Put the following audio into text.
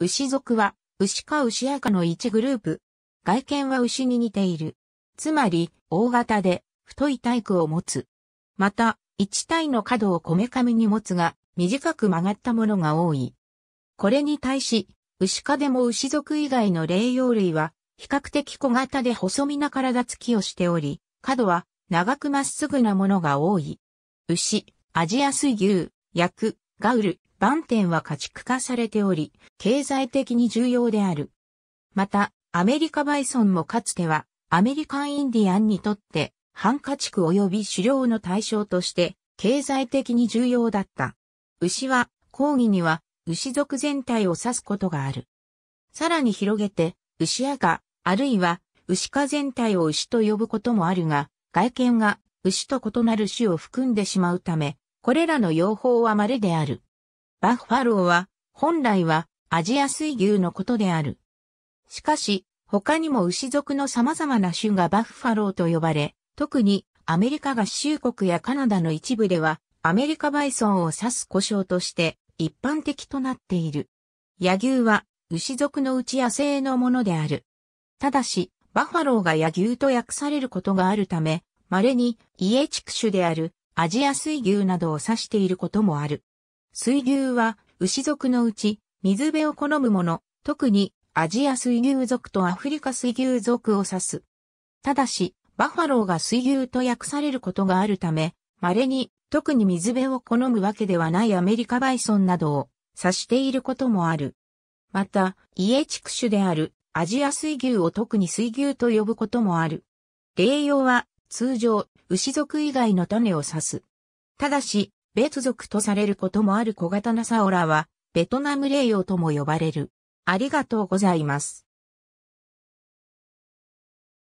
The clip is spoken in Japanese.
牛属は、牛か牛赤の一グループ。外見は牛に似ている。つまり、大型で、太い体育を持つ。また、一体の角をこめかみに持つが、短く曲がったものが多い。これに対し、牛科でも牛属以外の霊養類は、比較的小型で細身な体つきをしており、角は長くまっすぐなものが多い。牛、アジア水牛、薬、ガウル、バンテンは家畜化されており、経済的に重要である。また、アメリカバイソンもかつては、アメリカンインディアンにとって、半家畜及び狩猟の対象として、経済的に重要だった。牛は、講義には、牛族全体を指すことがある。さらに広げて、牛赤、あるいは、牛科全体を牛と呼ぶこともあるが、外見が牛と異なる種を含んでしまうため、これらの用法は稀である。バッファローは、本来は、アジア水牛のことである。しかし、他にも牛族の様々な種がバッファローと呼ばれ、特にアメリカ合衆国やカナダの一部では、アメリカバイソンを指す故障として一般的となっている。野牛は牛族のうち野生のものである。ただし、バッファローが野牛と訳されることがあるため、稀に家畜種であるアジア水牛などを指していることもある。水牛は、牛族のうち、水辺を好むもの、特に、アジア水牛族とアフリカ水牛族を指す。ただし、バファローが水牛と訳されることがあるため、稀に、特に水辺を好むわけではないアメリカバイソンなどを指していることもある。また、家畜種であるアジア水牛を特に水牛と呼ぶこともある。栄用は通常、牛族以外の種を指す。ただし、別族とされることもある小型なサオラは、ベトナム霊用とも呼ばれる。ありがとうございます。